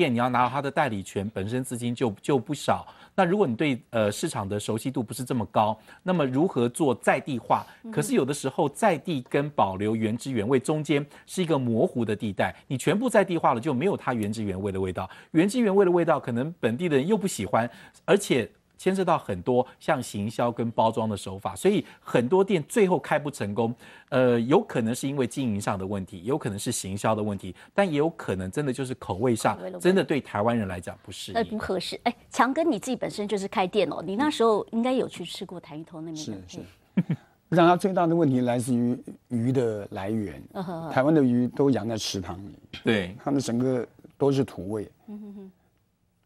店你要拿到它的代理权，本身资金就就不少。那如果你对呃市场的熟悉度不是这么高，那么如何做在地化？可是有的时候在地跟保留原汁原味中间是一个模糊的地带。你全部在地化了，就没有它原汁原味的味道。原汁原味的味道，可能本地的人又不喜欢，而且。牵涉到很多像行销跟包装的手法，所以很多店最后开不成功。呃，有可能是因为经营上的问题，有可能是行销的问题，但也有可能真的就是口味上真的对台湾人来讲不适应。不合适。哎，强哥你自己本身就是开店哦，你那时候应该有去吃过谭鱼头那边。是是，让它最大的问题来自于鱼的来源。台湾的鱼都养在池塘里，对，它们整个都是土味。嗯哼哼，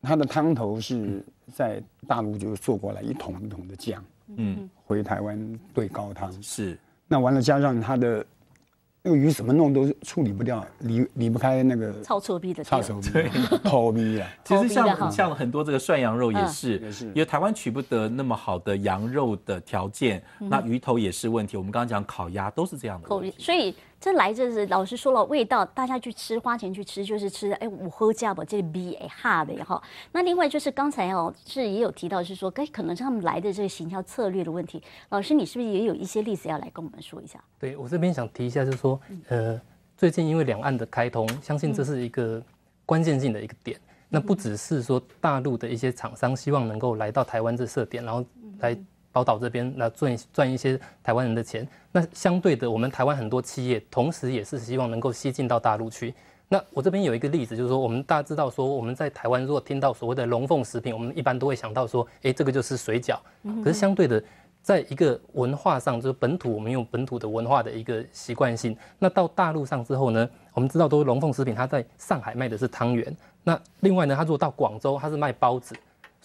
它的汤头是。在大陆就做过来一桶一桶的酱，嗯，回台湾兑高汤是。那完了，加上他的那个鱼怎么弄都处理不掉，离离不开那个。操臭逼的。操臭逼。臭逼啊！其实像像很多这个涮羊肉也是，因为台湾取不得那么好的羊肉的条件，那鱼头也是问题。我们刚刚讲烤鸭都是这样的。所以。这来着是老师说了，味道大家去吃，花钱去吃就是吃。哎，我喝价吧，这哎哈的哈。那另外就是刚才哦，是也有提到是说，哎，可能是他们来的这个行销策略的问题。老师，你是不是也有一些例子要来跟我们说一下？对我这边想提一下，就是说，呃，最近因为两岸的开通，相信这是一个关键性的一个点。那不只是说大陆的一些厂商希望能够来到台湾这设点，然后来。宝岛这边来赚赚一些台湾人的钱，那相对的，我们台湾很多企业，同时也是希望能够吸进到大陆去。那我这边有一个例子，就是说，我们大家知道，说我们在台湾如果听到所谓的龙凤食品，我们一般都会想到说，哎，这个就是水饺。可是相对的，在一个文化上，就是本土我们用本土的文化的一个习惯性，那到大陆上之后呢，我们知道都是龙凤食品，它在上海卖的是汤圆，那另外呢，它如果到广州，它是卖包子。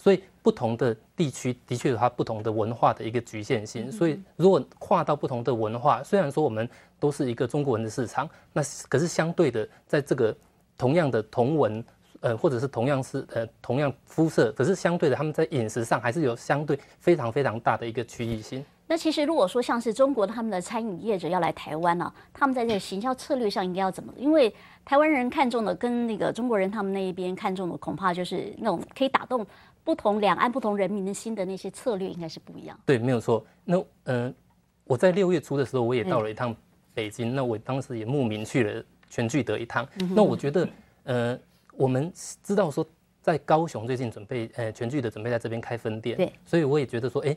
所以，不同的地区的确有它不同的文化的一个局限性。所以，如果跨到不同的文化，虽然说我们都是一个中国人的市场，那可是相对的，在这个同样的同文，呃，或者是同样是呃，同样肤色，可是相对的，他们在饮食上还是有相对非常非常大的一个区域性。那其实如果说像是中国他们的餐饮业者要来台湾呢，他们在这行销策略上应该要怎么？因为台湾人看中的跟那个中国人他们那一边看中的，恐怕就是那种可以打动不同两岸不同人民的心的那些策略，应该是不一样。对，没有错。那呃，我在六月初的时候我也到了一趟北京，那我当时也慕名去了全聚德一趟。那我觉得呃，我们知道说在高雄最近准备呃全聚德准备在这边开分店，所以我也觉得说哎。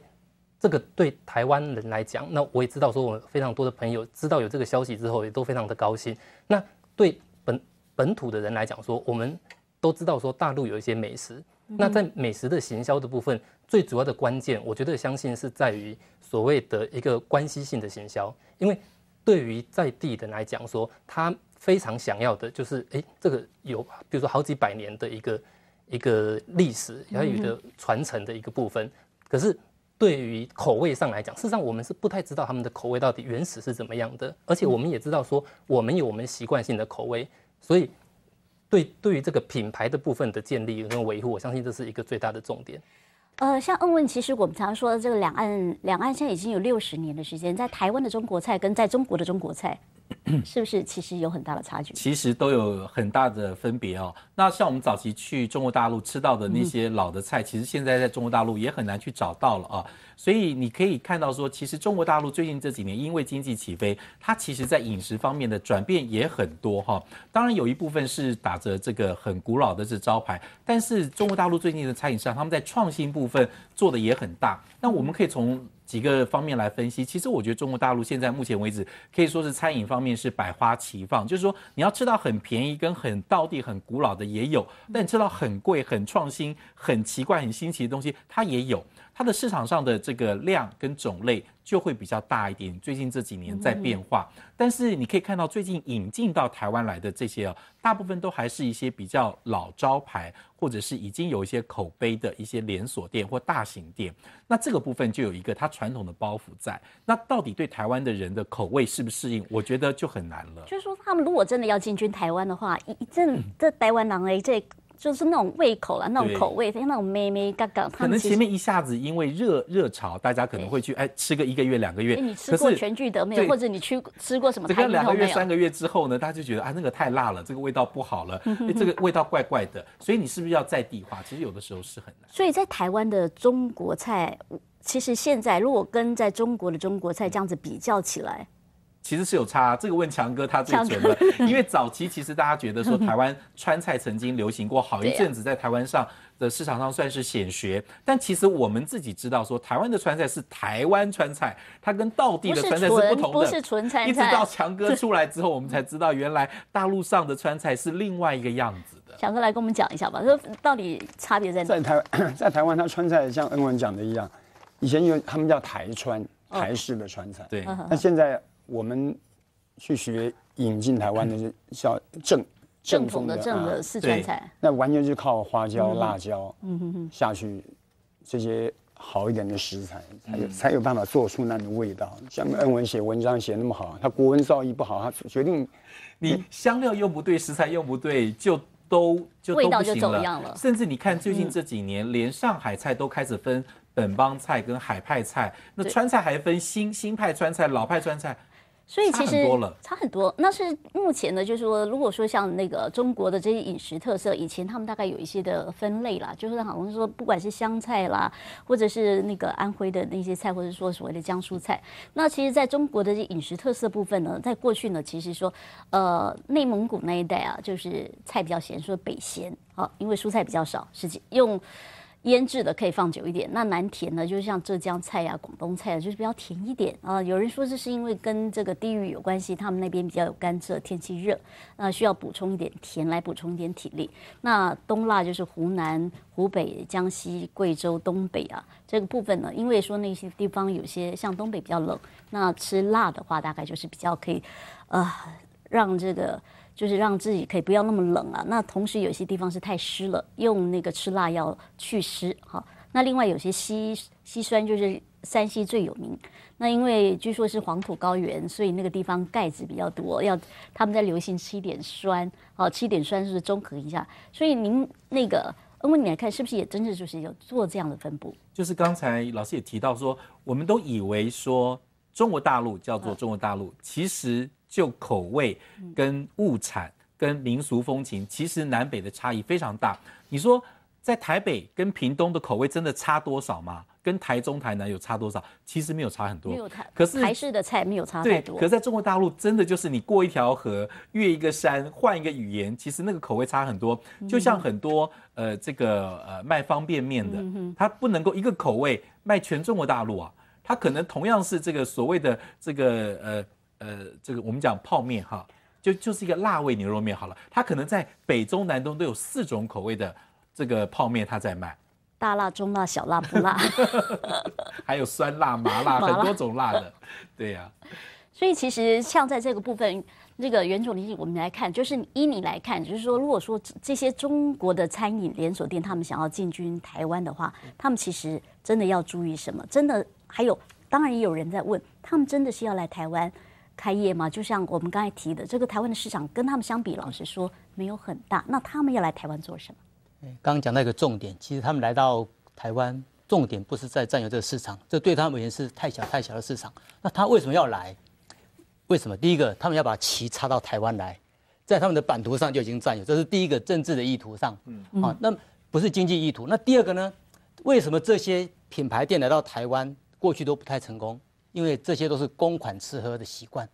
这个对台湾人来讲，那我也知道说，我非常多的朋友知道有这个消息之后，也都非常的高兴。那对本本土的人来讲说，我们都知道说，大陆有一些美食。那在美食的行销的部分，最主要的关键，我觉得相信是在于所谓的一个关系性的行销，因为对于在地的来讲说，他非常想要的就是，哎，这个有，比如说好几百年的一个一个历史，还有的传承的一个部分，可是。对于口味上来讲，事实上我们是不太知道他们的口味到底原始是怎么样的，而且我们也知道说我们有我们习惯性的口味，所以对对于这个品牌的部分的建立跟维护，我相信这是一个最大的重点。呃，像恩问，其实我们常说的这个两岸两岸现在已经有六十年的时间，在台湾的中国菜跟在中国的中国菜。是不是其实有很大的差距？其实都有很大的分别哦。那像我们早期去中国大陆吃到的那些老的菜，其实现在在中国大陆也很难去找到了啊。所以你可以看到说，其实中国大陆最近这几年因为经济起飞，它其实在饮食方面的转变也很多哈。当然有一部分是打着这个很古老的这招牌，但是中国大陆最近的餐饮市场，他们在创新部分做的也很大。那我们可以从。几个方面来分析，其实我觉得中国大陆现在目前为止可以说是餐饮方面是百花齐放，就是说你要吃到很便宜、跟很道地、很古老的也有，但吃到很贵、很创新、很奇怪、很新奇的东西，它也有。它的市场上的这个量跟种类就会比较大一点，最近这几年在变化。但是你可以看到，最近引进到台湾来的这些哦，大部分都还是一些比较老招牌，或者是已经有一些口碑的一些连锁店或大型店。那这个部分就有一个它传统的包袱在。那到底对台湾的人的口味适不适应？我觉得就很难了。就是说，他们如果真的要进军台湾的话，一阵这台湾人哎这。就是那种胃口了，那种口味，像那种咩咩嘎嘎，可能前面一下子因为热热潮，大家可能会去哎吃个一个月两个月。你吃过全聚德没有？或者你去吃过什么？整个两个月三个月之后呢，大家就觉得啊那个太辣了，这个味道不好了，这个味道怪怪的。所以你是不是要再地化？其实有的时候是很难。所以在台湾的中国菜，其实现在如果跟在中国的中国菜这样子比较起来。其实是有差，这个问强哥他最准的，因为早期其实大家觉得说台湾川菜曾经流行过好一阵子，在台湾上的市场上算是显学，但其实我们自己知道说台湾的川菜是台湾川菜，它跟道地的川菜是不同的，不是纯菜。一直到强哥 出来之后，我们才知道原来大陆上的川菜是另外一个样子的。强哥来跟我们讲一下吧，说到底差别在在台 在台湾，它川菜像恩文讲的一样，以前有他们叫台川台式的川菜，对，那现在。我们去学引进台湾的，叫正正统的正的四川菜。那完全就靠花椒、辣椒，嗯哼哼，下去这些好一点的食材，才有才有办法做出那种味道。像恩文写文章写那么好，他国文造诣不好，他决定你香料又不对，食材又不对，就都就味道就怎了。甚至你看最近这几年，连上海菜都开始分本帮菜跟海派菜，那川菜还分新新派川菜、老派川菜。所以其实差很多，那是目前呢，就是说，如果说像那个中国的这些饮食特色，以前他们大概有一些的分类啦，就是好像说，不管是湘菜啦，或者是那个安徽的那些菜，或者说所谓的江苏菜，那其实在中国的饮食特色部分呢，在过去呢，其实说，呃，内蒙古那一带啊，就是菜比较咸，说北咸啊，因为蔬菜比较少，实际用。腌制的可以放久一点，那南甜呢，就是像浙江菜呀、广东菜啊，就是比较甜一点啊。有人说这是因为跟这个地域有关系，他们那边比较有甘蔗，天气热，那需要补充一点甜来补充一点体力。那冬辣就是湖南、湖北、江西、贵州、东北啊这个部分呢，因为说那些地方有些像东北比较冷，那吃辣的话大概就是比较可以，啊，让这个。就是让自己可以不要那么冷啊，那同时有些地方是太湿了，用那个吃辣药去湿，好。那另外有些西西酸就是山西最有名，那因为据说是黄土高原，所以那个地方钙质比较多，要他们在流行吃一点酸，好，吃一点酸是综合一下。所以您那个，问你来看是不是也真的就是有做这样的分布？就是刚才老师也提到说，我们都以为说中国大陆叫做中国大陆，其实。就口味、跟物产、跟民俗风情，其实南北的差异非常大。你说在台北跟屏东的口味真的差多少吗？跟台中、台南有差多少？其实没有差很多。没有太，可是台式的菜没有差太多。可是在中国大陆真的就是你过一条河、越一个山、换一个语言，其实那个口味差很多。就像很多呃，这个呃卖方便面的，他不能够一个口味卖全中国大陆啊。他可能同样是这个所谓的这个呃。呃，这个我们讲泡面哈，就就是一个辣味牛肉面好了，它可能在北中南东都有四种口味的这个泡面，它在卖大辣、中辣、小辣、不辣 还有酸辣、麻辣，很多种辣的，对呀。所以其实像在这个部分，那个袁总，我们来看，就是依你来看，就是说，如果说这些中国的餐饮连锁店他们想要进军台湾的话，他们其实真的要注意什么？真的还有，当然也有人在问，他们真的是要来台湾？开业嘛，就像我们刚才提的，这个台湾的市场跟他们相比，老实说没有很大。那他们要来台湾做什么？刚刚讲到一个重点，其实他们来到台湾，重点不是在占有这个市场，这对他们而言是太小太小的市场。那他为什么要来？为什么？第一个，他们要把旗插到台湾来，在他们的版图上就已经占有，这是第一个政治的意图上。嗯，好，那不是经济意图。那第二个呢？为什么这些品牌店来到台湾过去都不太成功？因为这些都是公款吃喝的习惯，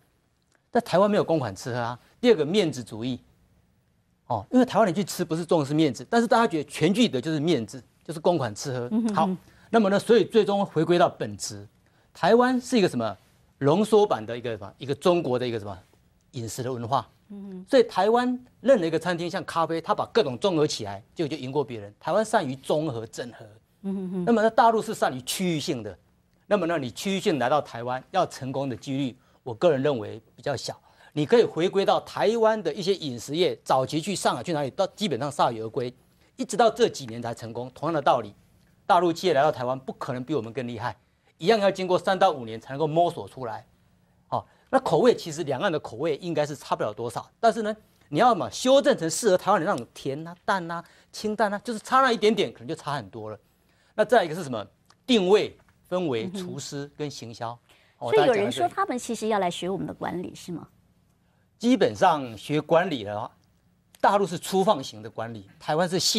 但台湾没有公款吃喝啊。第二个面子主义，哦，因为台湾人去吃不是重视面子，但是大家觉得全聚德就是面子，就是公款吃喝。好，那么呢，所以最终回归到本质，台湾是一个什么浓缩版的一个什么一个中国的一个什么饮食的文化。所以台湾任何一个餐厅，像咖啡，它把各种综合起来，就就赢过别人。台湾善于综合整合。那么在大陆是善于区域性的。那么呢，你区域性来到台湾要成功的几率，我个人认为比较小。你可以回归到台湾的一些饮食业，早期去上海、去哪里，到基本上铩羽而归，一直到这几年才成功。同样的道理，大陆企业来到台湾，不可能比我们更厉害，一样要经过三到五年才能够摸索出来。好，那口味其实两岸的口味应该是差不了多少，但是呢，你要嘛修正成适合台湾的那种甜啊、淡啊、清淡啊，就是差那一点点，可能就差很多了。那再一个是什么定位？分为厨师跟行销，所以有人说他们其实要来学我们的管理是吗？基本上学管理的话，大陆是粗放型的管理，台湾是细。